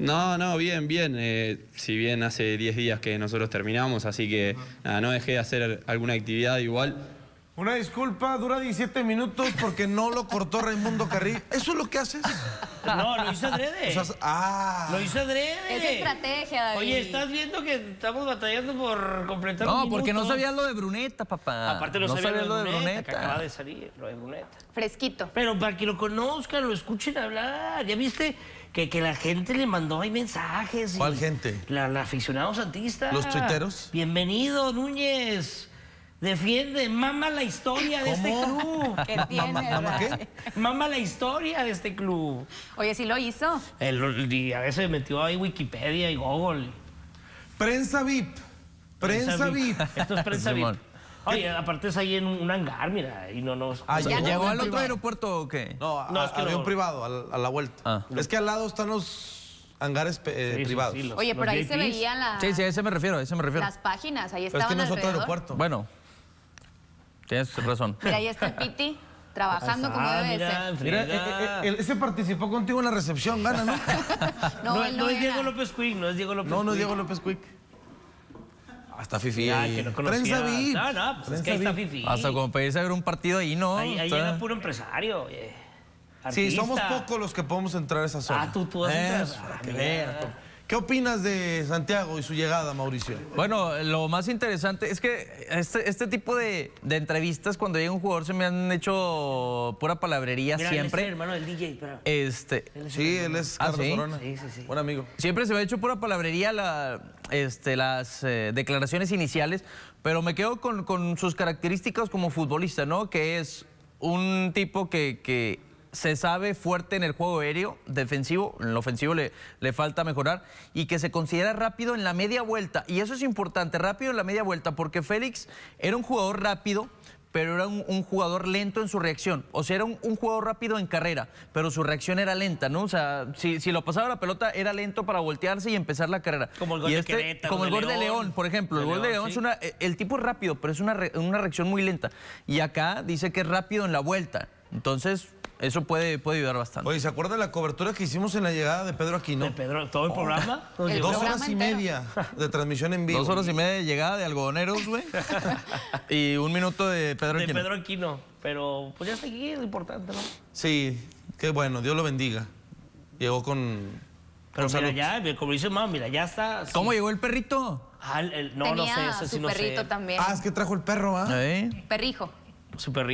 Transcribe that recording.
no, no, bien, bien. Eh, si bien hace 10 días que nosotros terminamos, así que nada, no dejé de hacer alguna actividad igual. Una disculpa, dura 17 minutos porque no lo cortó Raimundo Carril. ¿Eso es lo que haces? No, lo hizo adrede. ah. Lo hizo adrede. Es estrategia, Oye, estás viendo que estamos batallando por completar No, porque no sabías lo de Bruneta, papá. Aparte no, SABÍA sabías lo de Bruneta, Que acaba de salir, lo de Bruneta. Fresquito. Pero para que lo conozcan, lo escuchen hablar. ¿Ya viste? Que, que, la gente le mandó ahí mensajes. ¿Cuál gente? La, la aficionados SANTISTA. ¿Los tuiteros? Bienvenido, Núñez. Defiende, mama la historia de este club. ¿Qué tiene, ¿Mama, qué? Mama la historia de este club. Oye, ¿SI lo hizo? El, y a veces metió ahí Wikipedia y Google. Prensa VIP. Prensa, VIP. Esto es prensa VIP. Oye, aparte es ahí en un hangar, mira, y no nos... Ah, ¿Llegó al otro aeropuerto o qué? No, a, no es que privado, a la, vuelta. Ah. Es que al lado están los hangares eh, privados. Oye, pero ahí se veía las... Sí, sí, a ese me refiero, a ese me refiero. Las páginas, ahí estaban Pero es que no es otro aeropuerto. Bueno, Tienes razón. Mira, ahí está el Piti trabajando ah, como debe ser. Mira, eh, eh, eh, ese participó contigo en la recepción, gana, ¿no? no, es Diego López Quick, no es Diego López No, no es Diego López Quick. Hasta Fifi. Ah, que no conocía. VIP. No, no, pues es que ahí está Fifi. Hasta como pedí a ver un partido ahí, ¿no? Ahí, ahí llega puro empresario. Sí, somos pocos los que podemos entrar a esa zona. Ah, tú, tú a ¿Qué opinas de Santiago y su llegada, Mauricio? Bueno, lo más interesante es que este, este tipo de, entrevistas cuando llega un jugador se me han hecho pura palabrería siempre. es el hermano del DJ, pero... Este... sí, él es ah, Carlos ¿Ah, Sí, sí, Buen amigo. Siempre se me ha hecho pura palabrería este, las eh, declaraciones iniciales, pero me quedo con, sus características como futbolista, ¿no? Que es un tipo que se sabe fuerte en el juego aéreo, defensivo, en lo ofensivo le, le falta mejorar, y que se considera rápido en la media vuelta. Y eso es importante, rápido en la media vuelta, porque Félix era un jugador rápido, pero era un, jugador lento en su reacción. O sea, era un, jugador rápido en carrera, pero su reacción era lenta, ¿no? O sea, si, lo pasaba la pelota, era lento para voltearse y empezar la carrera. Como el gol de Como el gol de León, por ejemplo. el gol de León es una, eh, El tipo es rápido, pero es una, una reacción muy lenta. Y acá dice que es rápido en la vuelta. Entonces, eso puede, puede ayudar bastante. Oye, ¿se acuerda la cobertura que hicimos en la llegada de Pedro Aquino? ¿De Pedro? ¿Todo el oh. programa? Dos horas y media de transmisión en vivo. Dos horas y media de llegada de algodoneros, güey. y un minuto de Pedro Aquino. De Pedro Aquino. Pero pues ya está aquí, es importante, ¿no? Sí, qué bueno, Dios lo bendiga. Llegó con... Pero mira, ya, como dice mamá, mira, ya está... ¿Cómo llegó el perrito? Ah, el, no, no sé, eso sí no sé. Ah, es que trajo el perro, ¿ah? ¿eh? Perrijo. Su perrijo.